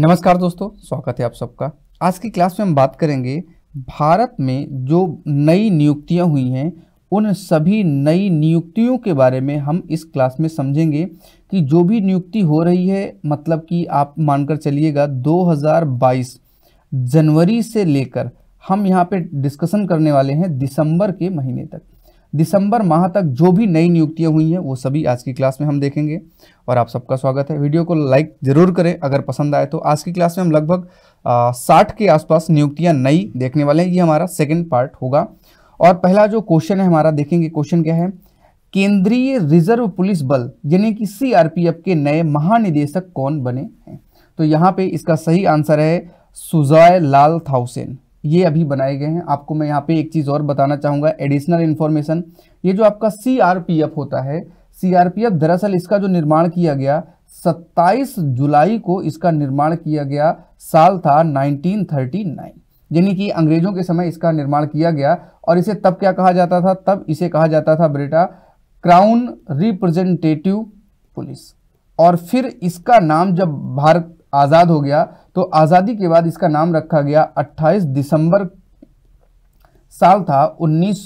नमस्कार दोस्तों स्वागत है आप सबका आज की क्लास में हम बात करेंगे भारत में जो नई नियुक्तियां हुई हैं उन सभी नई नियुक्तियों के बारे में हम इस क्लास में समझेंगे कि जो भी नियुक्ति हो रही है मतलब कि आप मानकर चलिएगा 2022 जनवरी से लेकर हम यहाँ पे डिस्कशन करने वाले हैं दिसंबर के महीने तक दिसंबर माह तक जो भी नई नियुक्तियां हुई हैं वो सभी आज की क्लास में हम देखेंगे और आप सबका स्वागत है वीडियो को लाइक ज़रूर करें अगर पसंद आए तो आज की क्लास में हम लगभग साठ के आसपास नियुक्तियां नई देखने वाले हैं ये हमारा सेकेंड पार्ट होगा और पहला जो क्वेश्चन है हमारा देखेंगे क्वेश्चन क्या है केंद्रीय रिजर्व पुलिस बल यानी कि सी के नए महानिदेशक कौन बने हैं तो यहाँ पे इसका सही आंसर है सुजाय लाल थाउसेन ये अभी बनाए गए हैं आपको मैं यहाँ पे एक चीज़ और बताना चाहूँगा एडिशनल इन्फॉर्मेशन ये जो आपका सी होता है सी दरअसल इसका जो निर्माण किया गया 27 जुलाई को इसका निर्माण किया गया साल था 1939 यानी कि अंग्रेजों के समय इसका निर्माण किया गया और इसे तब क्या कहा जाता था तब इसे कहा जाता था ब्रेटा क्राउन रिप्रेजेंटेटिव पुलिस और फिर इसका नाम जब भारत आज़ाद हो गया तो आज़ादी के बाद इसका नाम रखा गया 28 दिसंबर साल था उन्नीस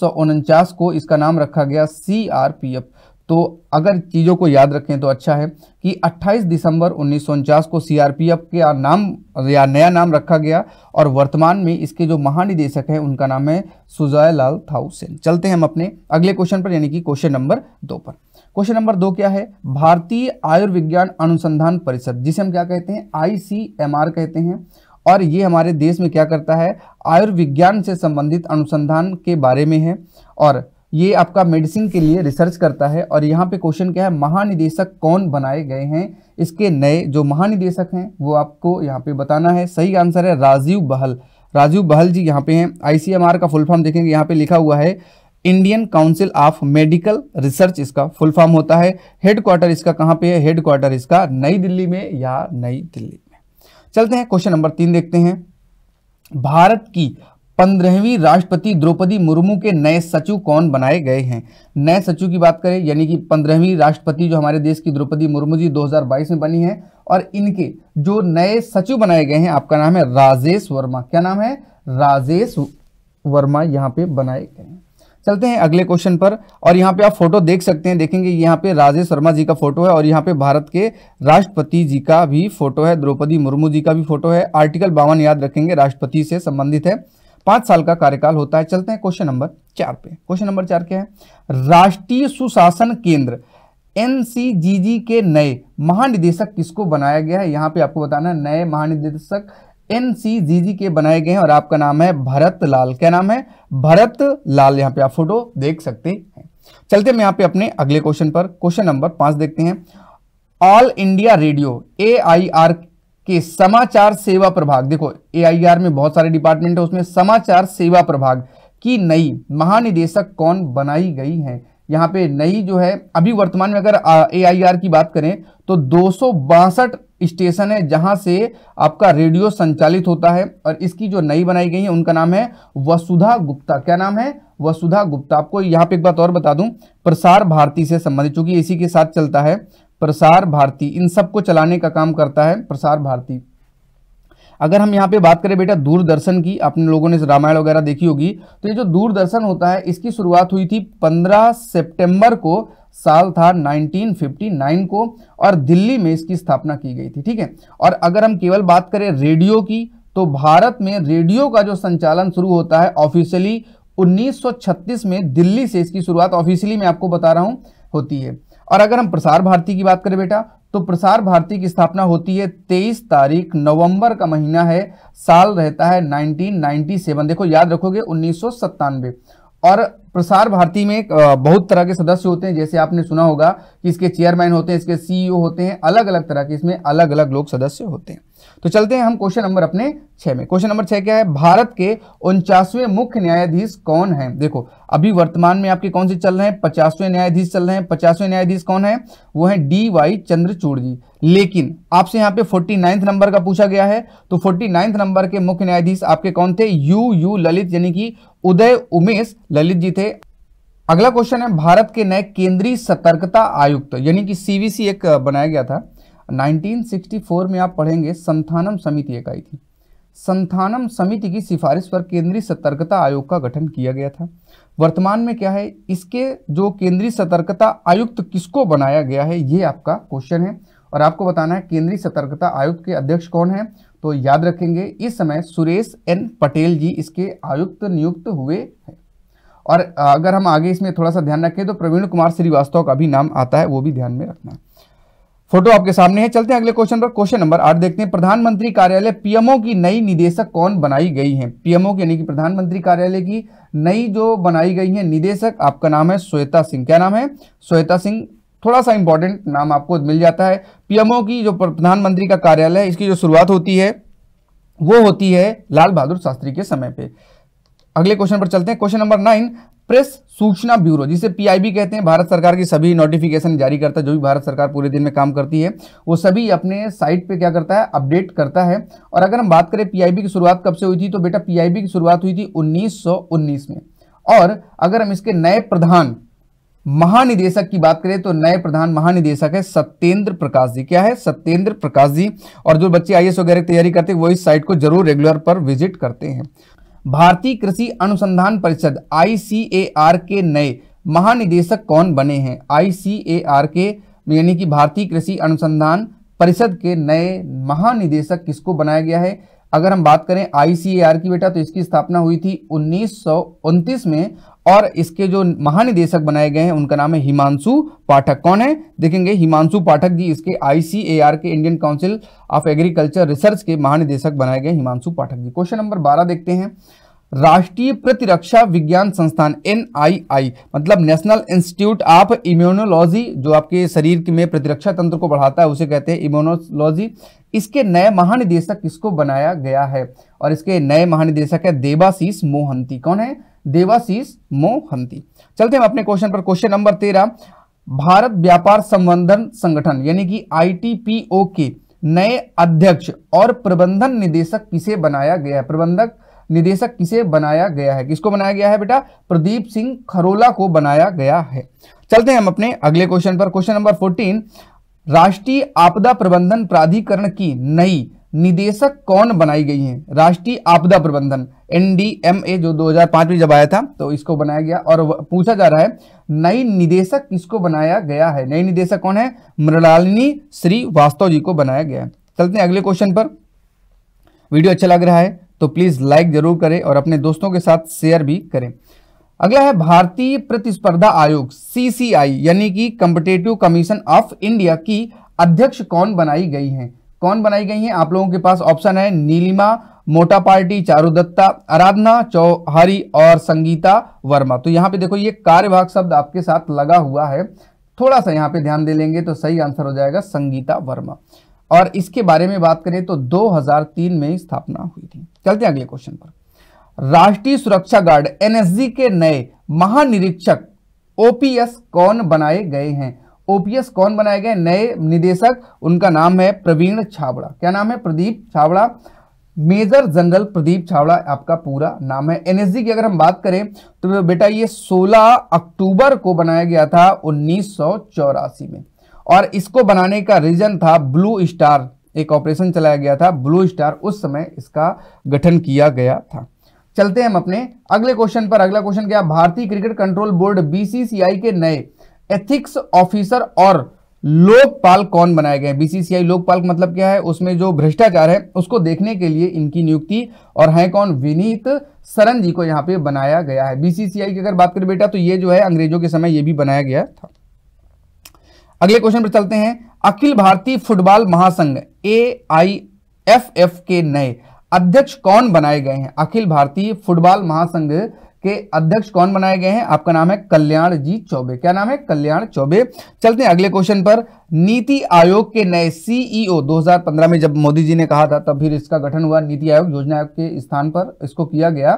को इसका नाम रखा गया सी आर पी एफ तो अगर चीज़ों को याद रखें तो अच्छा है कि 28 दिसंबर उन्नीस को सीआरपीएफ के नाम या नया नाम रखा गया और वर्तमान में इसके जो महानिदेशक हैं उनका नाम है सुजय लाल थाउसेन चलते हैं हम अपने अगले क्वेश्चन पर यानी कि क्वेश्चन नंबर दो पर क्वेश्चन नंबर दो क्या है भारतीय आयुर्विज्ञान अनुसंधान परिषद जिसे हम क्या कहते हैं आई कहते हैं और ये हमारे देश में क्या करता है आयुर्विज्ञान से संबंधित अनुसंधान के बारे में है और ये आपका मेडिसिन के लिए रिसर्च करता है और यहाँ पे क्वेश्चन क्या है महानिदेशक कौन बनाए गए हैं इसके नए जो महानिदेशक हैं वो आपको यहाँ पे बताना है सही आंसर है राजीव बहल राजीव बहल जी यहाँ पे हैं आईसीएमआर का फुल फॉर्म देखेंगे यहाँ पे लिखा हुआ है Indian Council of Medical Research इसका फुल फॉर्म होता है हेडक्वार्टर इसका कहाँ पे है हेडक्वार्टर इसका नई दिल्ली में या नई दिल्ली में चलते हैं क्वेश्चन नंबर तीन देखते हैं भारत की पंद्रहवीं राष्ट्रपति द्रौपदी मुर्मू के नए सचिव कौन बनाए गए हैं नए सचिव की बात करें यानी कि पंद्रहवीं राष्ट्रपति जो हमारे देश की द्रौपदी मुर्मू जी 2022 में बनी है और इनके जो नए सचिव बनाए गए हैं आपका नाम है राजेश वर्मा क्या नाम है राजेश वर्मा यहाँ पे बनाए गए हैं चलते हैं अगले क्वेश्चन पर और यहाँ पे आप फोटो देख सकते हैं देखेंगे यहाँ पे राजेश शर्मा जी का फोटो है और यहाँ पे भारत के राष्ट्रपति जी का भी फोटो है द्रौपदी मुर्मू जी का भी फोटो है आर्टिकल बावन याद रखेंगे राष्ट्रपति से संबंधित है पांच साल का कार्यकाल होता है चलते हैं क्वेश्चन नंबर चार पे क्वेश्चन नंबर चार क्या है राष्ट्रीय सुशासन केंद्र एनसीजीजी के नए महानिदेशक किसको बनाया गया है यहां पे आपको बताना है नए महानिदेशक एनसीजीजी के बनाए गए हैं और आपका नाम है भरत लाल क्या नाम है भरत लाल यहाँ पे आप फोटो देख सकते हैं चलते हम यहां पे अपने अगले क्वेश्चन पर क्वेश्चन नंबर पांच देखते हैं All India Radio A I R कि समाचार सेवा प्रभाग देखो एआईआर में बहुत सारे डिपार्टमेंट है उसमें समाचार सेवा प्रभाग की नई महानिदेशक कौन बनाई गई है यहाँ पे नई जो है अभी वर्तमान में अगर एआईआर की बात करें तो दो स्टेशन है जहां से आपका रेडियो संचालित होता है और इसकी जो नई बनाई गई है उनका नाम है वसुधा गुप्ता क्या नाम है वसुधा गुप्ता आपको यहाँ पे एक बात और बता दूं प्रसार भारती से संबंधित चूंकि इसी के साथ चलता है प्रसार भारती इन सबको चलाने का काम करता है प्रसार भारती अगर हम यहाँ पे बात करें बेटा दूरदर्शन की आपने लोगों ने रामायण वगैरह देखी होगी तो ये जो दूरदर्शन होता है इसकी शुरुआत हुई थी 15 सितंबर को साल था 1959 को और दिल्ली में इसकी स्थापना की गई थी ठीक है और अगर हम केवल बात करें रेडियो की तो भारत में रेडियो का जो संचालन शुरू होता है ऑफिशियली 1936 में दिल्ली से इसकी शुरुआत ऑफिशियली मैं आपको बता रहा हूं होती है और अगर हम प्रसार भारती की बात करें बेटा तो प्रसार भारती की स्थापना होती है 23 तारीख नवंबर का महीना है साल रहता है 1997 देखो याद रखोगे उन्नीस और प्रसार भारती में बहुत तरह के सदस्य होते हैं जैसे आपने सुना होगा कि इसके चेयरमैन होते हैं इसके सीईओ होते हैं अलग अलग तरह के इसमें अलग अलग लोग सदस्य होते हैं तो चलते हैं हम क्वेश्चन नंबर अपने छह में क्वेश्चन नंबर छह क्या है भारत के उनचासवें मुख्य न्यायाधीश कौन है देखो अभी वर्तमान में आपके कौन से चल रहे हैं पचासवें न्यायाधीश चल रहे हैं पचासवें न्यायाधीश कौन है वो है डी वाई चंद्रचूड़ जी लेकिन आपसे यहाँ पे फोर्टी नाइन्थ नंबर का पूछा गया है तो फोर्टी नाइन्थ नंबर के मुख्य न्यायाधीश आपके कौन थे यू यू ललित यानी कि उदय उमेश ललित जी थे अगला क्वेश्चन है भारत के नए केंद्रीय सतर्कता आयुक्त यानी कि सीवीसी एक बनाया गया था 1964 में आप पढ़ेंगे संथानम समिति इकाई थी संथानम समिति की सिफारिश पर केंद्रीय सतर्कता आयोग का गठन किया गया था वर्तमान में क्या है इसके जो केंद्रीय सतर्कता आयुक्त किसको बनाया गया है ये आपका क्वेश्चन है और आपको बताना है केंद्रीय सतर्कता आयुक्त के अध्यक्ष कौन है तो याद रखेंगे इस समय सुरेश एन पटेल जी इसके आयुक्त नियुक्त हुए हैं और अगर हम आगे इसमें थोड़ा सा ध्यान रखें तो प्रवीण कुमार श्रीवास्तव का भी नाम आता है वो भी ध्यान में रखना है फोटो आपके सामने है चलते हैं अगले क्वेश्चन पर क्वेश्चन नंबर आठ देखते हैं प्रधानमंत्री कार्यालय पीएमओ की नई निदेशक कौन बनाई गई है पीएमओ यानी कि प्रधानमंत्री कार्यालय की नई जो बनाई गई है निदेशक आपका नाम है श्वेता सिंह क्या नाम है श्वेता सिंह थोड़ा सा इंपॉर्टेंट नाम आपको मिल जाता है पीएमओ की जो प्रधानमंत्री का कार्यालय है इसकी जो शुरुआत होती है वो होती है लाल बहादुर शास्त्री के समय पे अगले क्वेश्चन पर चलते हैं क्वेश्चन नंबर नाइन प्रेस सूचना ब्यूरो जिसे पीआईबी कहते हैं भारत सरकार की सभी नोटिफिकेशन जारी करता है जो भी भारत सरकार पूरे दिन में काम करती है वो सभी अपने साइट पे क्या करता है अपडेट करता है और अगर हम बात करें पीआईबी की शुरुआत कब से हुई थी तो बेटा पीआईबी की शुरुआत हुई थी 1919 में और अगर हम इसके नए प्रधान महानिदेशक की बात करें तो नए प्रधान महानिदेशक है सत्येंद्र प्रकाश जी क्या है सत्येंद्र प्रकाश जी और जो बच्चे आई वगैरह की तैयारी करते हैं वो इस साइट को जरूर रेगुलर पर विजिट करते हैं भारतीय कृषि अनुसंधान परिषद आई के नए महानिदेशक कौन बने हैं आई के यानी कि भारतीय कृषि अनुसंधान परिषद के नए महानिदेशक किसको बनाया गया है अगर हम बात करें आई की बेटा तो इसकी स्थापना हुई थी उन्नीस में और इसके जो महानिदेशक बनाए गए हैं उनका नाम है हिमांशु पाठक कौन है देखेंगे हिमांशु पाठक जी इसके आईसीएआर के Indian Council of Agriculture Research के महानिदेशक बनाए गए हिमांशु पाठक जी क्वेश्चन नंबर बारह देखते हैं राष्ट्रीय प्रतिरक्षा विज्ञान संस्थान एन मतलब नेशनल इंस्टीट्यूट ऑफ इम्यूनोलॉजी जो आपके शरीर में प्रतिरक्षा तंत्र को बढ़ाता है उसे कहते हैं इम्यूनोलॉजी इसके नए महानिदेशक किसको बनाया गया है और इसके नए महानिदेशक है देवाशीष मोहंती कौन है देवाशीष मोहंती चलते हम अपने क्वेश्चन पर क्वेश्चन नंबर तेरह भारत व्यापार संबंधन संगठन यानी कि आईटीपीओ के नए अध्यक्ष और प्रबंधन निदेशक किसे बनाया गया है प्रबंधक निदेशक किसे बनाया गया है किसको बनाया गया है बेटा प्रदीप सिंह खरोला को बनाया गया है चलते हैं हम अपने अगले क्वेश्चन पर क्वेश्चन नंबर फोर्टीन राष्ट्रीय आपदा प्रबंधन प्राधिकरण की नई निदेशक कौन बनाई गई हैं राष्ट्रीय आपदा प्रबंधन एनडीएमए जो 2005 में जब आया था तो इसको बनाया गया और पूछा जा रहा है नई निदेशक किसको बनाया गया है नई निदेशक कौन है मृणालिनी श्रीवास्तव जी को बनाया गया है चलते हैं अगले क्वेश्चन पर वीडियो अच्छा लग रहा है तो प्लीज़ लाइक जरूर करें और अपने दोस्तों के साथ शेयर भी करें अगला है भारतीय प्रतिस्पर्धा आयोग सीसीआई यानी कि कंपटेटिव कमीशन ऑफ इंडिया की अध्यक्ष कौन बनाई गई हैं कौन बनाई गई हैं आप लोगों के पास ऑप्शन है नीलिमा मोटा पार्टी चारू दत्ता आराधना चौहरी और संगीता वर्मा तो यहाँ पे देखो ये कार्यभाग शब्द आपके साथ लगा हुआ है थोड़ा सा यहाँ पे ध्यान दे लेंगे तो सही आंसर हो जाएगा संगीता वर्मा और इसके बारे में बात करें तो 2003 में स्थापना हुई थी चलते हैं अगले क्वेश्चन पर राष्ट्रीय सुरक्षा गार्ड एनएसजी के नए महानिरीक्षक ओपीएस कौन बनाए गए हैं ओपीएस कौन बनाए गए नए निदेशक उनका नाम है प्रवीण छावड़ा क्या नाम है प्रदीप छावड़ा मेजर जनरल प्रदीप छावड़ा आपका पूरा नाम है एनएसजी की अगर हम बात करें तो बेटा ये 16 अक्टूबर को बनाया गया था उन्नीस में और इसको बनाने का रीजन था ब्लू स्टार एक ऑपरेशन चलाया गया था ब्लू स्टार उस समय इसका गठन किया गया था चलते हैं हम अपने अगले क्वेश्चन पर अगला क्वेश्चन क्या भारतीय क्रिकेट कंट्रोल बोर्ड बीसीसीआई के नए एथिक्स ऑफिसर और लोकपाल कौन बनाए गए बीसीसीआई लोकपाल मतलब क्या है उसमें जो भ्रष्टाचार है उसको देखने के लिए इनकी नियुक्ति और है कौन विनीत सरन जी को यहां पे बनाया गया है बीसीसीआई की अगर बात करें बेटा तो ये जो है अंग्रेजों के समय ये भी बनाया गया था अगले क्वेश्चन पर चलते हैं अखिल भारतीय फुटबॉल महासंघ ए आई एफ एफ के नए अध्यक्ष कौन बनाए गए हैं अखिल भारतीय फुटबॉल महासंघ के अध्यक्ष कौन बनाए गए हैं आपका नाम है कल्याण जी चौबे क्या नाम है कल्याण चौबे चलते हैं अगले क्वेश्चन पर नीति आयोग के नए सीईओ 2015 e में जब मोदी जी ने कहा था तब फिर इसका गठन हुआ नीति आयोग योजना आयोग के स्थान पर इसको किया गया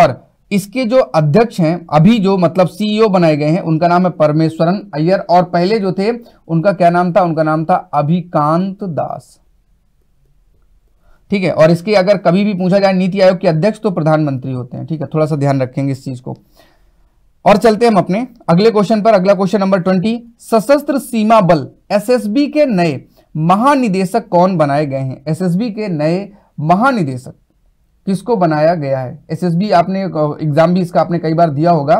और इसके जो अध्यक्ष हैं अभी जो मतलब सीईओ e बनाए गए हैं उनका नाम है परमेश्वरन अय्यर और पहले जो थे उनका क्या नाम था उनका नाम था अभिकांत दास ठीक है और इसके अगर कभी भी पूछा जाए नीति आयोग के अध्यक्ष तो प्रधानमंत्री होते हैं ठीक है थोड़ा सा ध्यान रखेंगे इस चीज को और चलते हैं हम अपने अगले क्वेश्चन पर अगला क्वेश्चन नंबर ट्वेंटी सशस्त्र सीमा बल एसएसबी के नए महानिदेशक कौन बनाए गए हैं एसएसबी के नए महानिदेशक किसको बनाया गया है एसएसबी आपने एग्जाम भी इसका आपने कई बार दिया होगा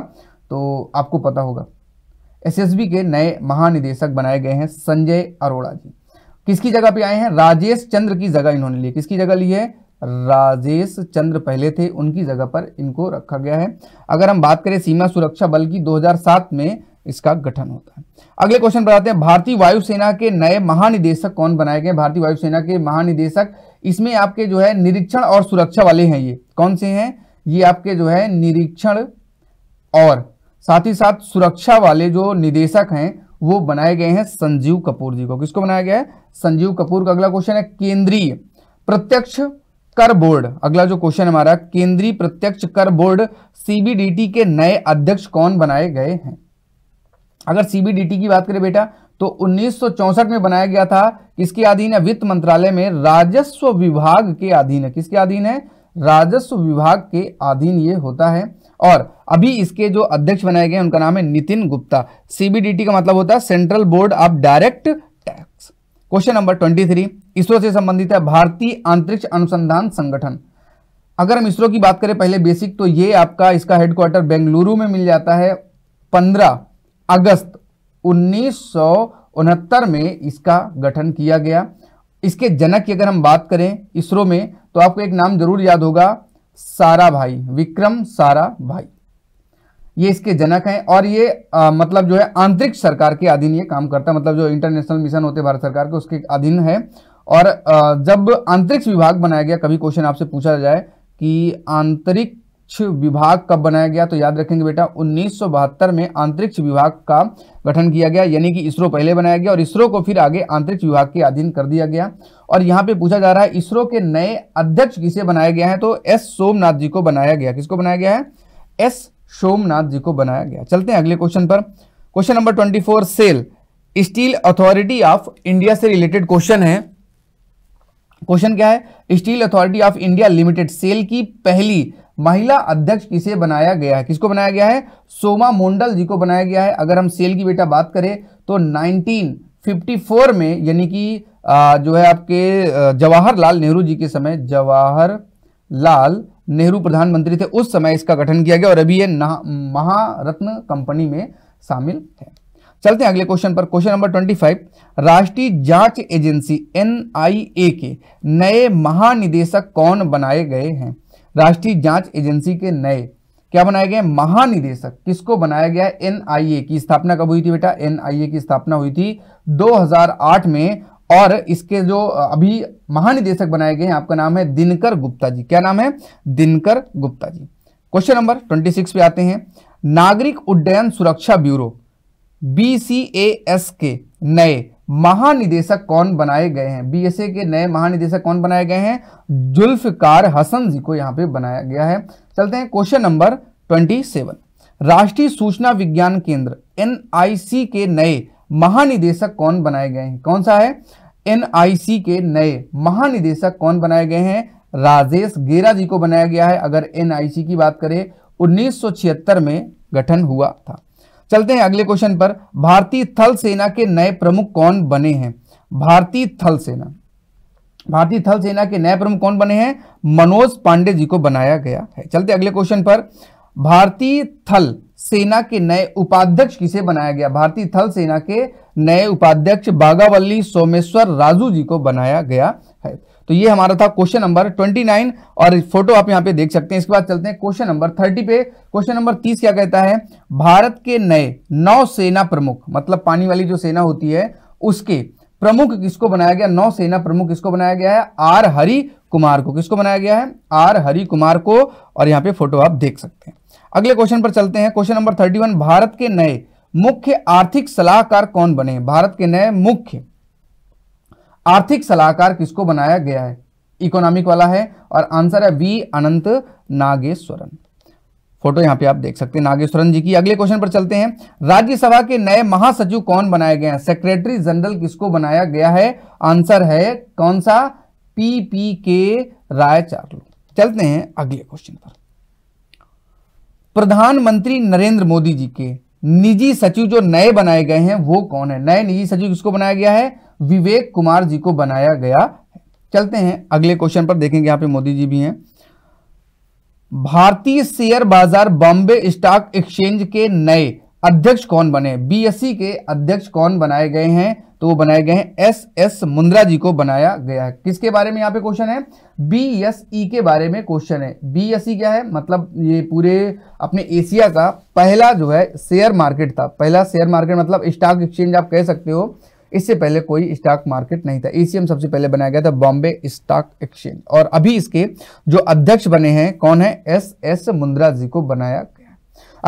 तो आपको पता होगा एसएसबी के नए महानिदेशक बनाए गए हैं संजय अरोड़ा जी किसकी जगह पे आए हैं राजेश चंद्र की जगह इन्होंने ली किसकी जगह ली है राजेश चंद्र पहले थे उनकी जगह पर इनको रखा गया है अगर हम बात करें सीमा सुरक्षा बल की 2007 में इसका गठन होता है अगले क्वेश्चन बताते हैं भारतीय वायुसेना के नए महानिदेशक कौन बनाए गए भारतीय वायुसेना के महानिदेशक इसमें आपके जो है निरीक्षण और सुरक्षा वाले हैं ये कौन से हैं ये आपके जो है निरीक्षण और साथ ही साथ सुरक्षा वाले जो निदेशक हैं वो बनाए गए हैं संजीव कपूर जी को किसको बनाया गया है संजीव कपूर का अगला क्वेश्चन है केंद्रीय प्रत्यक्ष कर बोर्ड अगला जो क्वेश्चन हमारा केंद्रीय प्रत्यक्ष कर बोर्ड सीबीडीटी के नए अध्यक्ष कौन बनाए गए हैं अगर सीबीडीटी की बात करें बेटा तो उन्नीस में बनाया गया था किसके अधीन है वित्त मंत्रालय में राजस्व विभाग के अधीन है किसके अधीन है राजस्व विभाग के अधीन ये होता है और अभी इसके जो अध्यक्ष बनाए गए उनका नाम है नितिन गुप्ता सीबीडीटी का मतलब होता है Central Board of Direct Tax question number twenty three ISRO से संबंधित है भारतीय अंतरिक्ष अनुसंधान संगठन अगर हम इसरो की बात करें पहले बेसिक तो ये आपका इसका हेडक्वार्टर बेंगलुरु में मिल जाता है पंद्रह अगस्त उन्नीस में इसका गठन किया गया इसके जनक की अगर हम बात करें इसरो में तो आपको एक नाम जरूर याद होगा सारा भाई विक्रम सारा भाई ये इसके जनक हैं और ये आ, मतलब जो है आंतरिक सरकार के अधीन ये काम करता है मतलब जो इंटरनेशनल मिशन होते भारत सरकार के उसके अधीन है और आ, जब अंतरिक्ष विभाग बनाया गया कभी क्वेश्चन आपसे पूछा जाए कि आंतरिक विभाग कब बनाया गया तो याद रखेंगे बेटा उन्नीस में अंतरिक्ष विभाग का गठन किया गया यानी कि इसरो पहले बनाया गया और इसरो को फिर आगे अंतरिक्ष विभाग के अधीन कर दिया गया और यहाँ पे पूछा जा रहा है इसरो के नए अध्यक्ष किसे बनाया गया है तो एस सोमनाथ जी को बनाया गया किसको बनाया गया है एस सोमनाथ जी को बनाया गया चलते हैं अगले क्वेश्चन पर question number twenty SAIL steel authority of India से रिलेटेड क्वेश्चन है क्वेश्चन क्या है steel authority of India limited SAIL की पहली महिला अध्यक्ष किसे बनाया गया है किसको बनाया गया है सोमा मोंडल जी को बनाया गया है अगर हम सेल की बेटा बात करें तो 1954 में यानी कि जो है आपके जवाहरलाल नेहरू जी के समय जवाहर लाल नेहरू प्रधानमंत्री थे उस समय इसका गठन किया गया और अभी ये महारत्न कंपनी में शामिल है चलते हैं अगले क्वेश्चन पर क्वेश्चन नंबर ट्वेंटी फाइव राष्ट्रीय जांच एजेंसी एनआईए के नए महानिदेशक कौन बनाए गए हैं राष्ट्रीय जांच एजेंसी के नए क्या बनाए गए महानिदेशक किसको बनाया गया एनआईए की स्थापना कब हुई थी बेटा एनआईए की स्थापना हुई थी 2008 में और इसके जो अभी महानिदेशक बनाए गए हैं आपका नाम है दिनकर गुप्ता जी क्या नाम है दिनकर गुप्ता जी क्वेश्चन नंबर 26 पे आते हैं नागरिक उड्डयन सुरक्षा ब्यूरो बी के नए महानिदेशक कौन बनाए गए हैं बीएसए के नए महानिदेशक कौन बनाए गए हैं जुल्फकार हसन जी को यहाँ पे बनाया गया है चलते हैं क्वेश्चन नंबर ट्वेंटी सेवन राष्ट्रीय सूचना विज्ञान केंद्र एन के नए महानिदेशक कौन बनाए गए हैं कौन सा है एन के नए महानिदेशक कौन बनाए गए हैं राजेश गेरा जी को बनाया गया है अगर एन की बात करें उन्नीस में गठन हुआ था चलते हैं अगले क्वेश्चन पर भारतीय थल सेना के नए प्रमुख कौन बने हैं भारतीय थल सेना भारतीय थल सेना के नए प्रमुख कौन बने हैं मनोज पांडे जी को बनाया गया है चलते अगले क्वेश्चन पर भारतीय थल सेना के नए उपाध्यक्ष किसे बनाया गया भारतीय थल सेना के नए उपाध्यक्ष बागावल्ली सोमेश्वर राजू जी को बनाया गया है तो ये हमारा था क्वेश्चन नंबर 29 और फोटो आप यहाँ पे देख सकते हैं इसके बाद चलते हैं क्वेश्चन नंबर 30 पे क्वेश्चन नंबर 30 क्या कहता है भारत के नए नौ सेना प्रमुख मतलब पानी वाली जो सेना होती है उसके प्रमुख किसको बनाया गया नौ सेना प्रमुख किसको बनाया गया है आर हरि कुमार को किसको बनाया गया है आर हरि कुमार को और यहाँ पे फोटो आप देख सकते हैं अगले क्वेश्चन पर चलते हैं question number thirty one Bharat के नए मुख्य आर्थिक सलाहकार कौन बने भारत के नए मुख्य आर्थिक सलाहकार किसको बनाया गया है इकोनॉमिक वाला है और आंसर है वी अनंत नागेश्वरन फोटो यहां पे आप देख सकते हैं नागेश्वरन जी की अगले क्वेश्चन पर चलते हैं राज्यसभा के नए महासचिव कौन बनाए गए हैं सेक्रेटरी जनरल किसको बनाया गया है आंसर है कौन सा पी पी के राय चार्लू चलते हैं अगले क्वेश्चन पर प्रधानमंत्री नरेंद्र मोदी जी के निजी सचिव जो नए बनाए गए हैं वो कौन है नए निजी सचिव किसको बनाया गया है विवेक कुमार जी को बनाया गया चलते हैं अगले क्वेश्चन पर देखेंगे यहां पे मोदी जी भी हैं भारतीय शेयर बाजार बॉम्बे स्टॉक एक्सचेंज के नए अध्यक्ष कौन बने बीएससी e के अध्यक्ष कौन बनाए गए हैं तो वो बनाए गए हैं एस एस मुंद्रा जी को बनाया गया है किसके बारे में यहाँ पे क्वेश्चन है बीएसई e के बारे में क्वेश्चन है बीएसई e क्या है मतलब ये पूरे अपने एशिया का पहला जो है शेयर मार्केट था पहला शेयर मार्केट मतलब स्टॉक एक्सचेंज आप कह सकते हो इससे पहले कोई स्टॉक मार्केट नहीं था ईसीएम e सबसे पहले बनाया गया था बॉम्बे स्टॉक एक्सचेंज और अभी इसके जो अध्यक्ष बने हैं कौन है एस एस मुंद्रा जी को बनाया गया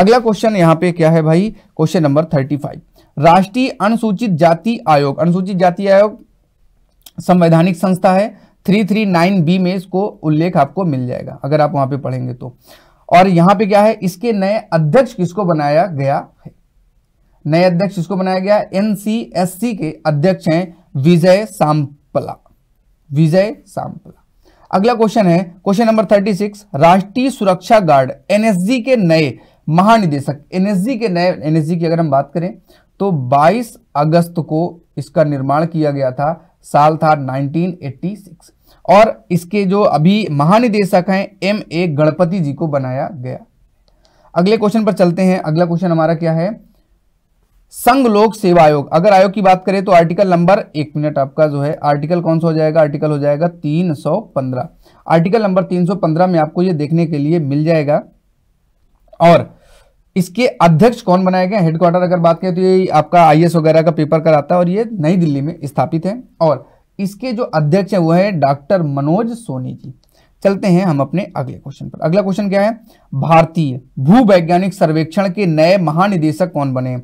अगला क्वेश्चन यहाँ पे क्या है भाई क्वेश्चन नंबर थर्टी फाइव राष्ट्रीय अनुसूचित जाति आयोग अनुसूचित जाति आयोग संवैधानिक संस्था है थ्री थ्री नाइन बी में इसको उल्लेख आपको मिल जाएगा अगर आप वहां पे पढ़ेंगे तो और यहाँ पे क्या है इसके नए अध्यक्ष किसको बनाया गया है नए अध्यक्ष इसको बनाया गया एनसीएससी के अध्यक्ष हैं विजय सांपला विजय सांपला अगला क्वेश्चन है क्वेश्चन नंबर 36 राष्ट्रीय सुरक्षा गार्ड एनएसजी के नए महानिदेशक एनएसजी के नए एनएसजी की अगर हम बात करें तो 22 अगस्त को इसका निर्माण किया गया था साल था 1986 और इसके जो अभी महानिदेशक हैं एम ए गणपति जी को बनाया गया अगले क्वेश्चन पर चलते हैं अगला क्वेश्चन हमारा क्या है संघ लोक सेवा आयोग अगर आयोग की बात करें तो आर्टिकल नंबर एक मिनट आपका जो है आर्टिकल कौन सा हो जाएगा आर्टिकल हो जाएगा 315 आर्टिकल नंबर 315 में आपको ये देखने के लिए मिल जाएगा और इसके अध्यक्ष कौन बनाए गए हेडक्वार्टर अगर बात करें तो ये आपका आई वगैरह का पेपर कराता है और ये नई दिल्ली में स्थापित है और इसके जो अध्यक्ष हैं वो है डॉक्टर मनोज सोनी जी चलते हैं हम अपने अगले क्वेश्चन पर अगला क्वेश्चन क्या है भारतीय भूवैज्ञानिक सर्वेक्षण के नए महानिदेशक कौन बने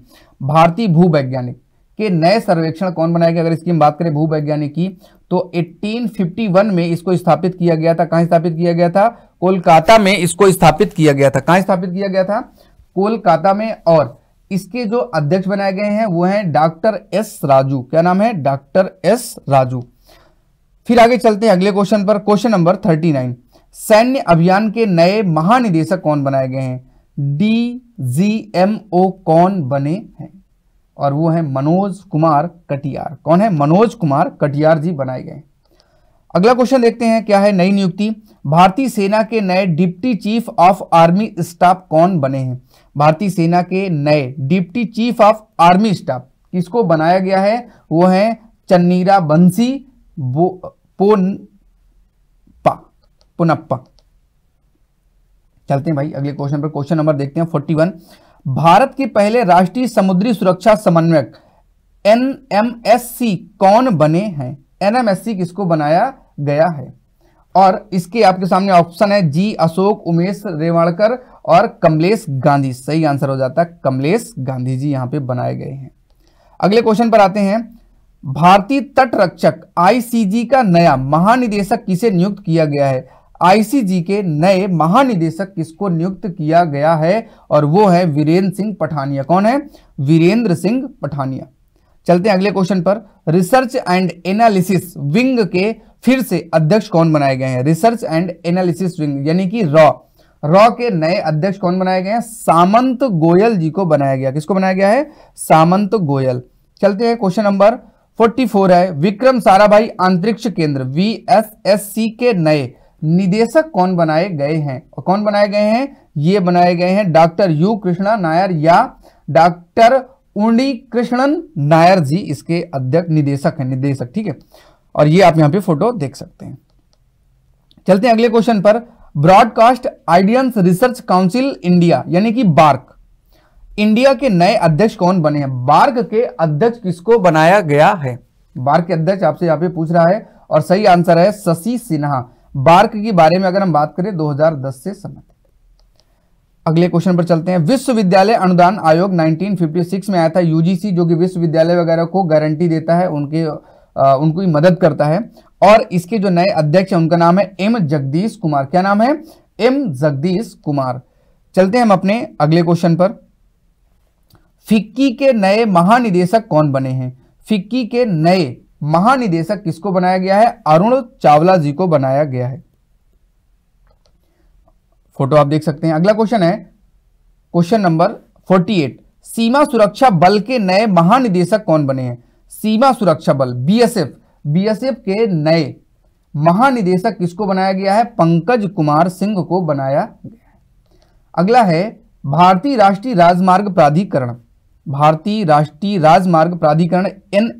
भारतीय भूवैज्ञानिक के नए सर्वेक्षण कौन बनाएगा अगर इसकी हम बात करें भूवैज्ञानिक की तो 1851 में इसको स्थापित किया गया था कहाँ स्थापित किया गया था कोलकाता में इसको स्थापित किया गया था कहाँ स्थापित किया गया था कोलकाता में और इसके जो अध्यक्ष बनाए गए हैं वो हैं डॉक्टर एस राजू क्या नाम है डॉक्टर एस राजू फिर आगे चलते हैं अगले क्वेश्चन पर क्वेश्चन नंबर थर्टी नाइन सैन्य अभियान के नए महानिदेशक कौन बनाए गए हैं डी जी एम ओ कौन बने हैं और वो है मनोज कुमार कटियार कौन है मनोज कुमार कटियार जी बनाए गए अगला क्वेश्चन देखते हैं क्या है नई नियुक्ति भारतीय सेना के नए deputy chief of army staff कौन बने हैं भारतीय सेना के नए deputy chief of army staff किसको बनाया गया है वो है चन्नीरा बंसी पो पुनप्पा चलते हैं भाई अगले क्वेश्चन पर क्वेश्चन नंबर देखते हैं फोर्टी वन भारत के पहले राष्ट्रीय समुद्री सुरक्षा समन्वयक एन कौन बने हैं एनएमएससी किसको बनाया गया है और इसके आपके सामने ऑप्शन है जी अशोक उमेश रेवाड़कर और कमलेश गांधी सही आंसर हो जाता है कमलेश गांधी जी यहाँ पे बनाए गए हैं अगले क्वेश्चन पर आते हैं भारतीय तटरक्षक आईसीजी का नया महानिदेशक किसे नियुक्त किया गया है आईसीजी के नए महानिदेशक किसको नियुक्त किया गया है और वो है वीरेंद्र सिंह पठानिया कौन है वीरेंद्र सिंह पठानिया चलते हैं अगले क्वेश्चन पर रिसर्च एंड एनालिसिस विंग के फिर से अध्यक्ष कौन बनाए गए हैं रिसर्च एंड एनालिसिस विंग यानी कि रॉ रॉ के नए अध्यक्ष कौन बनाए गए हैं सामंत गोयल जी को बनाया गया किसको बनाया गया है सामंत गोयल चलते हैं क्वेश्चन नंबर 44 है विक्रम साराभाई अंतरिक्ष केंद्र वी के नए निदेशक कौन बनाए गए हैं और कौन बनाए गए हैं ये बनाए गए हैं डॉक्टर यू कृष्णा नायर या डॉक्टर उर्णी कृष्णन नायर जी इसके अध्यक्ष निदेशक हैं निदेशक ठीक है और ये आप यहां पे फोटो देख सकते हैं चलते हैं अगले क्वेश्चन पर broadcast audience research council India यानी कि बार्क इंडिया के नए अध्यक्ष कौन बने हैं बार्क के अध्यक्ष किसको बनाया गया है बार्क के अध्यक्ष आपसे यहां पे पूछ रहा है और सही आंसर है शशि सिन्हा बार्क के बारे में अगर हम बात करें 2010 से संबंधित अगले क्वेश्चन पर चलते हैं विश्वविद्यालय अनुदान आयोग 1956 में आया था यूजीसी जो कि विश्वविद्यालय वगैरह को गारंटी देता है उनके आ, उनकी मदद करता है और इसके जो नए अध्यक्ष हैं उनका नाम है एम जगदीश कुमार क्या नाम है एम जगदीश कुमार चलते हैं हम अपने अगले क्वेश्चन पर फिक्की के नए महानिदेशक कौन बने हैं फिक्की के नए महानिदेशक किसको बनाया गया है अरुण चावला जी को बनाया गया है फोटो आप देख सकते हैं अगला क्वेश्चन है क्वेश्चन नंबर 48 सीमा सुरक्षा बल के नए महानिदेशक कौन बने हैं सीमा सुरक्षा बल बीएसएफ बीएसएफ के नए महानिदेशक किसको बनाया गया है पंकज कुमार सिंह को बनाया गया है अगला है भारतीय राष्ट्रीय राजमार्ग प्राधिकरण भारतीय राष्ट्रीय राजमार्ग प्राधिकरण एन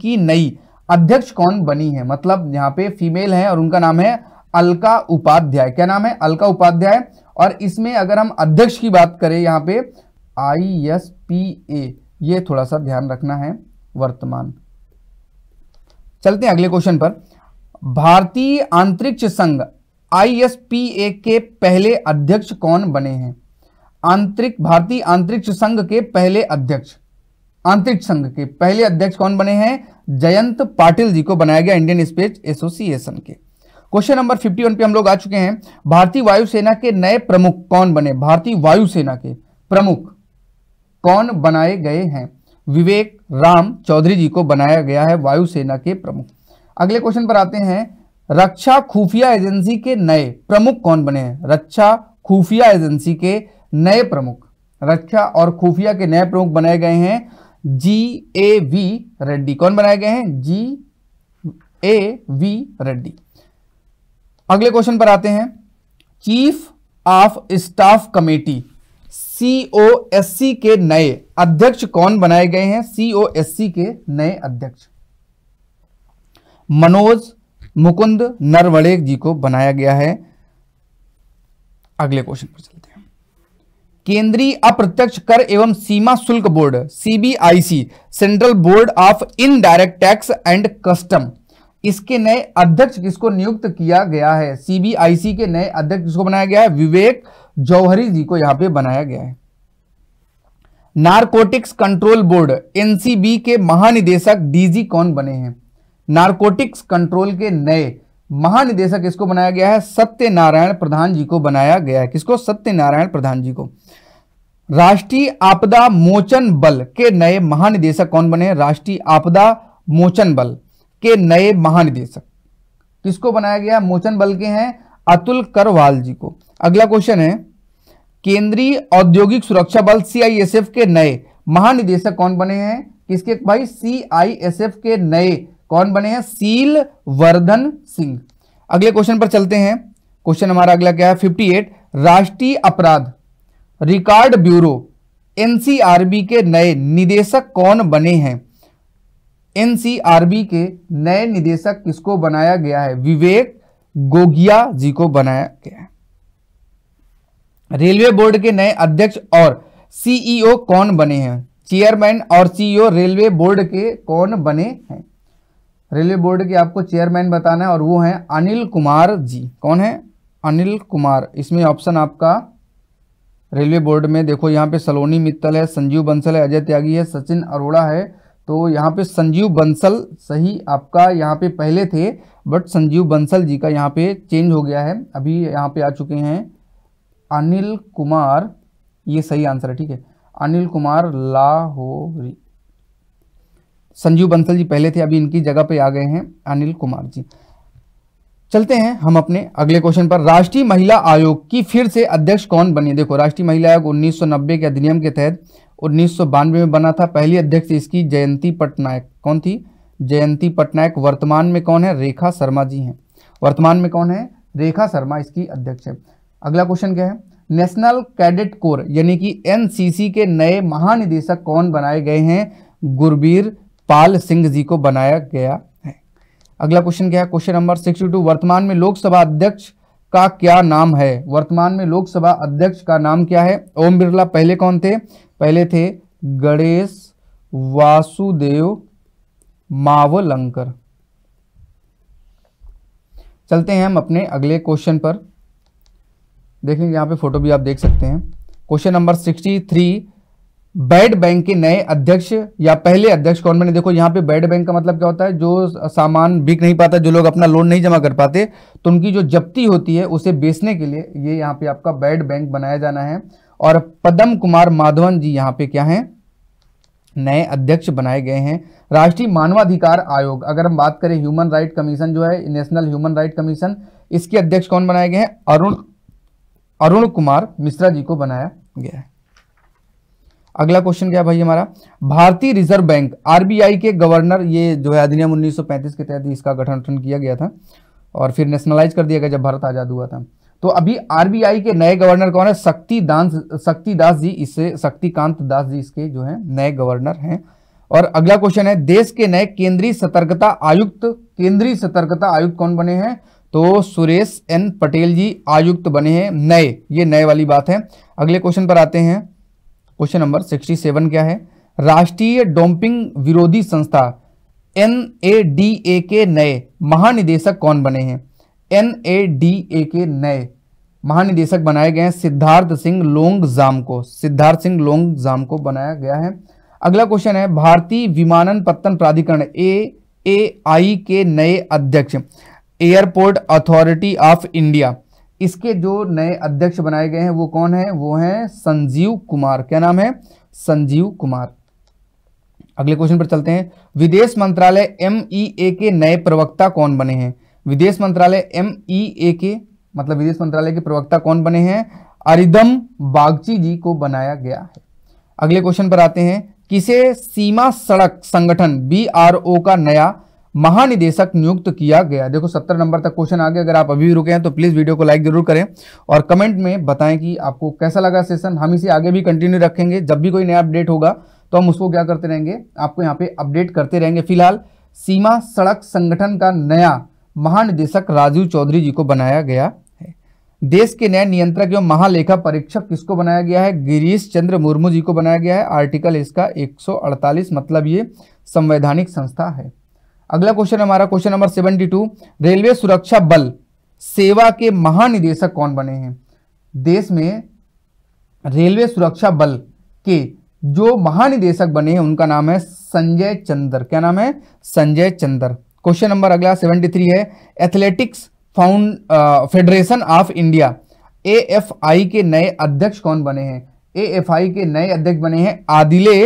की नई अध्यक्ष कौन बनी है मतलब यहाँ पे फीमेल है और उनका नाम है अलका उपाध्याय क्या नाम है अलका उपाध्याय और इसमें अगर हम अध्यक्ष की बात करें यहाँ पे आई एस पी ए ये थोड़ा सा ध्यान रखना है वर्तमान चलते हैं अगले क्वेश्चन पर भारतीय अंतरिक्ष संघ आई एस पी ए के पहले अध्यक्ष कौन बने हैं आंतरिक भारतीय अंतरिक्ष संघ के पहले अध्यक्ष अंतरिक्ष संघ के पहले अध्यक्ष कौन बने हैं जयंत पाटिल जी को बनाया गया इंडियन स्पेस एसोसिएशन के क्वेश्चन नंबर 51 पे हम लोग आ चुके हैं भारतीय वायुसेना के नए प्रमुख कौन बने भारतीय वायुसेना के प्रमुख कौन बनाए गए हैं विवेक राम चौधरी जी को बनाया गया है वायुसेना के प्रमुख अगले क्वेश्चन पर आते हैं रक्षा खुफिया एजेंसी के नए प्रमुख कौन बने हैं रक्षा खुफिया एजेंसी के नए प्रमुख रक्षा और खुफिया के नए प्रमुख बनाए गए हैं जी ए वी रेड्डी कौन बनाए गए हैं जी ए वी रेड्डी अगले क्वेश्चन पर आते हैं chief of staff committee COSC के नए अध्यक्ष कौन बनाए गए हैं सीओएससी के नए अध्यक्ष मनोज मुकुंद नरवड़े जी को बनाया गया है अगले क्वेश्चन पर चलते हैं केंद्रीय अप्रत्यक्ष कर एवं सीमा शुल्क board CBIC Central Board of Indirect Tax and Custom इसके नए अध्यक्ष किसको नियुक्त किया गया है सीबीआईसी के नए अध्यक्ष किसको बनाया गया है विवेक जौहरी जी को यहां पे बनाया गया है नारकोटिक्स कंट्रोल बोर्ड एनसीबी के महानिदेशक डीजी कौन बने हैं नारकोटिक्स कंट्रोल के नए महानिदेशक इसको बनाया गया है सत्यनारायण प्रधान जी को बनाया गया है किसको सत्यनारायण प्रधान जी को राष्ट्रीय आपदा मोचन बल के नए महानिदेशक कौन बने राष्ट्रीय आपदा मोचन बल के नए महानिदेशक किसको बनाया गया मोचन बल के हैं अतुल करवाल जी को अगला क्वेश्चन है केंद्रीय औद्योगिक सुरक्षा बल सीआईएसएफ के नए महानिदेशक कौन बने हैं किसके भाई सीआईएसएफ के नए कौन बने हैं सील वर्धन सिंह अगले क्वेश्चन पर चलते हैं क्वेश्चन हमारा अगला क्या है एट राष्ट्रीय अपराध रिकॉर्ड ब्यूरो एनसीआरबी के नए निदेशक कौन बने हैं एनसीआरबी के नए निदेशक किसको बनाया गया है विवेक गोगिया जी को बनाया गया है रेलवे बोर्ड के नए अध्यक्ष और सीईओ कौन बने हैं चेयरमैन और सीईओ रेलवे बोर्ड के कौन बने हैं रेलवे बोर्ड के आपको चेयरमैन बताना है और वो हैं अनिल कुमार जी कौन है अनिल कुमार इसमें ऑप्शन आपका रेलवे बोर्ड में देखो यहाँ पे सलोनी मित्तल है संजीव बंसल है अजय त्यागी है सचिन अरोड़ा है तो यहाँ पे संजीव बंसल सही आपका यहाँ पे पहले थे बट संजीव बंसल जी का यहाँ पे चेंज हो गया है अभी यहाँ पे आ चुके हैं अनिल कुमार ये सही आंसर है ठीक है अनिल कुमार लाहौरी संजीव बंसल जी पहले थे अभी इनकी जगह पे आ गए हैं अनिल कुमार जी चलते हैं हम अपने अगले क्वेश्चन पर राष्ट्रीय महिला आयोग की फिर से अध्यक्ष कौन बनी देखो राष्ट्रीय महिला आयोग उन्नीस के अधिनियम के तहत उन्नीस में बना था पहली अध्यक्ष इसकी जयंती पटनायक कौन थी जयंती पटनायक वर्तमान में कौन है रेखा शर्मा जी हैं वर्तमान में कौन है रेखा शर्मा इसकी अध्यक्ष है अगला क्वेश्चन क्या है नेशनल कैडेट कोर यानी कि एनसीसी के नए महानिदेशक कौन बनाए गए हैं गुरबीर पाल सिंह जी को बनाया गया है अगला क्वेश्चन क्या है क्वेश्चन नंबर सिक्सटी टू वर्तमान में लोकसभा अध्यक्ष का क्या नाम है वर्तमान में लोकसभा अध्यक्ष का नाम क्या है ओम बिरला पहले कौन थे पहले थे गणेश वासुदेव मावलंकर चलते हैं हम अपने अगले क्वेश्चन पर देखेंगे यहाँ पे फोटो भी आप देख सकते हैं question number sixty three bad bank के नए अध्यक्ष या पहले अध्यक्ष कौन बने देखो यहाँ पे बैड बैंक का मतलब क्या होता है जो सामान बिक नहीं पाता जो लोग अपना लोन नहीं जमा कर पाते तो उनकी जो जब्ती होती है उसे बेचने के लिए ये यहाँ पे आपका बैड बैंक बनाया जाना है और पदम कुमार माधवन जी यहाँ पे क्या है नए अध्यक्ष बनाए गए हैं राष्ट्रीय मानवाधिकार आयोग अगर हम बात करें ह्यूमन राइट कमीशन जो है नेशनल ह्यूमन राइट कमीशन इसके अध्यक्ष कौन बनाए गए हैं अरुण अरुण कुमार मिश्रा जी को बनाया गया है अगला क्वेश्चन क्या भाई हमारा भारतीय रिजर्व बैंक आरबीआई के गवर्नर ये जो है अधिनियम 1935 के तहत इसका गठन उठन किया गया था और फिर नेशनलाइज कर दिया गया जब भारत आज़ाद हुआ था तो अभी आरबीआई के नए गवर्नर कौन है शक्ति दास शक्ति दास जी इससे शक्तिकांत दास जी इसके जो है नए गवर्नर हैं और अगला क्वेश्चन है देश के नए केंद्रीय सतर्कता आयुक्त केंद्रीय सतर्कता आयुक्त कौन बने हैं तो सुरेश एन पटेल जी आयुक्त बने हैं नए ये नए वाली बात है अगले क्वेश्चन पर आते हैं क्वेश्चन नंबर सिक्सटी सेवन क्या है राष्ट्रीय डोम्पिंग विरोधी संस्था एन ए डी ए के नए महानिदेशक कौन बने हैं एन ए डी ए के नए महानिदेशक बनाए गए हैं सिद्धार्थ सिंह लोंग जाम को सिद्धार्थ सिंह लोंग जाम को बनाया गया है अगला क्वेश्चन है भारतीय विमानन पत्तन प्राधिकरण ए ए आई के नए अध्यक्ष एयरपोर्ट अथॉरिटी ऑफ इंडिया इसके जो नए अध्यक्ष बनाए गए हैं वो कौन है वो हैं संजीव कुमार क्या नाम है संजीव कुमार अगले क्वेश्चन पर चलते हैं विदेश मंत्रालय एम e के नए प्रवक्ता कौन बने हैं विदेश मंत्रालय एम e के मतलब विदेश मंत्रालय के प्रवक्ता कौन बने हैं अरिदम बागची जी को बनाया गया है अगले क्वेश्चन पर आते हैं किसे सीमा सड़क संगठन बी का नया महानिदेशक नियुक्त किया गया देखो सत्तर नंबर तक क्वेश्चन आ गया अगर आप अभी भी रुके हैं तो प्लीज़ वीडियो को लाइक जरूर करें और कमेंट में बताएं कि आपको कैसा लगा सेशन हम इसे आगे भी कंटिन्यू रखेंगे जब भी कोई नया अपडेट होगा तो हम उसको क्या करते रहेंगे आपको यहाँ पे अपडेट करते रहेंगे फिलहाल सीमा सड़क संगठन का नया महानिदेशक राजीव चौधरी जी को बनाया गया है देश के नए नियंत्रक एवं महालेखा परीक्षक किसको बनाया गया है गिरीश चंद्र मुर्मू जी को बनाया गया है आर्टिकल इसका 148 मतलब ये संवैधानिक संस्था है अगला क्वेश्चन हमारा question number seventy two railway सुरक्षा बल सेवा के महानिदेशक कौन बने हैं देश में रेलवे सुरक्षा बल के जो महानिदेशक बने हैं उनका नाम है संजय चंदर क्या नाम है संजय चंदर क्वेश्चन नंबर अगला सेवेंटी थ्री है athletics found federation of India A F I के नए अध्यक्ष कौन बने हैं ए एफ आई के नए अध्यक्ष बने हैं आदिले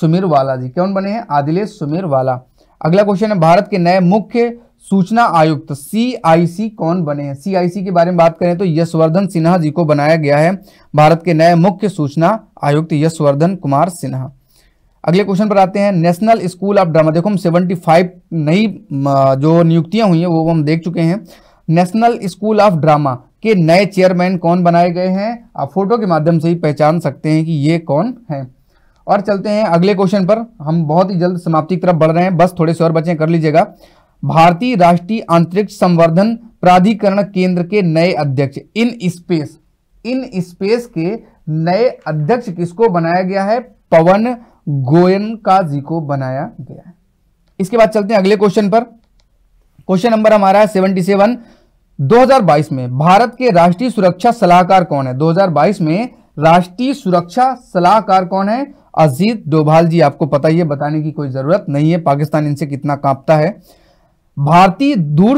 सुमिर वाला जी कौन बने हैं आदिले सुमिर वाला अगला क्वेश्चन है भारत के नए मुख्य सूचना आयुक्त सीआईसी कौन बने हैं सीआईसी के बारे में बात करें तो यशवर्धन सिन्हा जी को बनाया गया है भारत के नए मुख्य सूचना आयुक्त यशवर्धन कुमार सिन्हा अगले क्वेश्चन पर आते हैं नेशनल स्कूल ऑफ ड्रामा देखो हम सेवेंटी फाइव नई जो नियुक्तियां हुई हैं वो हम देख चुके हैं नेशनल स्कूल ऑफ ड्रामा के नए चेयरमैन कौन बनाए गए हैं आप फोटो के माध्यम से ही पहचान सकते हैं कि ये कौन है और चलते हैं अगले क्वेश्चन पर हम बहुत ही जल्द समाप्ति की तरफ बढ़ रहे हैं बस थोड़े से और बचे कर लीजिएगा भारतीय राष्ट्रीय अंतरिक्ष संवर्धन प्राधिकरण केंद्र के नए अध्यक्ष इन स्पेस इन स्पेस के नए अध्यक्ष किसको बनाया गया है पवन गोयन का जी को बनाया गया है इसके बाद चलते हैं अगले क्वेश्चन पर क्वेश्चन नंबर हमारा है सेवनटी सेवन 2022 में भारत के राष्ट्रीय सुरक्षा सलाहकार कौन है 2022 में राष्ट्रीय सुरक्षा सलाहकार कौन है अजीत डोभाल जी आपको पता ही है बताने की कोई ज़रूरत नहीं है पाकिस्तान इनसे कितना कांपता है भारतीय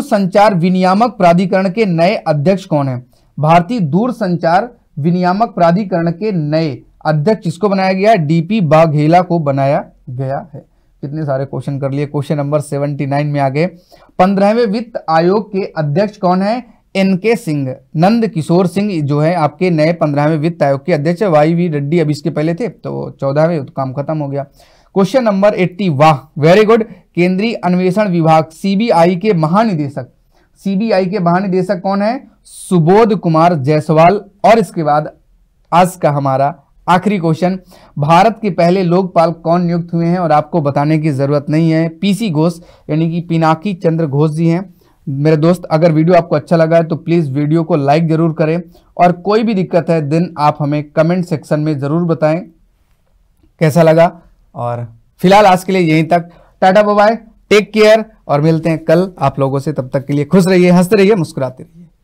संचार विनियामक प्राधिकरण के नए अध्यक्ष कौन है भारतीय दूर संचार विनियामक प्राधिकरण के नए अध्यक्ष इसको बनाया गया डीपी बाघेला को बनाया गया है कितने सारे क्वेश्चन कर लिए क्वेश्चन नंबर नाइन में आ गए पंद्रहवें वित्त आयोग के अध्यक्ष कौन है एन के सिंह नंद किशोर सिंह जो है आपके नए पंद्रहवें वित्त आयोग के अध्यक्ष वाई वी रेड्डी अब इसके पहले थे तो चौदहवें तो काम खत्म हो गया क्वेश्चन नंबर एट्टी वाह वेरी गुड केंद्रीय अन्वेषण विभाग सीबीआई के महानिदेशक सीबीआई के महानिदेशक कौन है सुबोध कुमार जायसवाल और इसके बाद आज का हमारा आखिरी क्वेश्चन भारत के पहले लोकपाल कौन नियुक्त हुए हैं और आपको बताने की जरूरत नहीं है पीसी घोष यानी कि पिनाकी चंद्र घोष जी हैं मेरे दोस्त अगर वीडियो आपको अच्छा लगा है तो प्लीज़ वीडियो को लाइक ज़रूर करें और कोई भी दिक्कत है दिन आप हमें कमेंट सेक्शन में ज़रूर बताएं कैसा लगा और फिलहाल आज के लिए यहीं तक टाटा बाय टेक केयर और मिलते हैं कल आप लोगों से तब तक के लिए खुश रहिए हंसते रहिए मुस्कुराते रहिए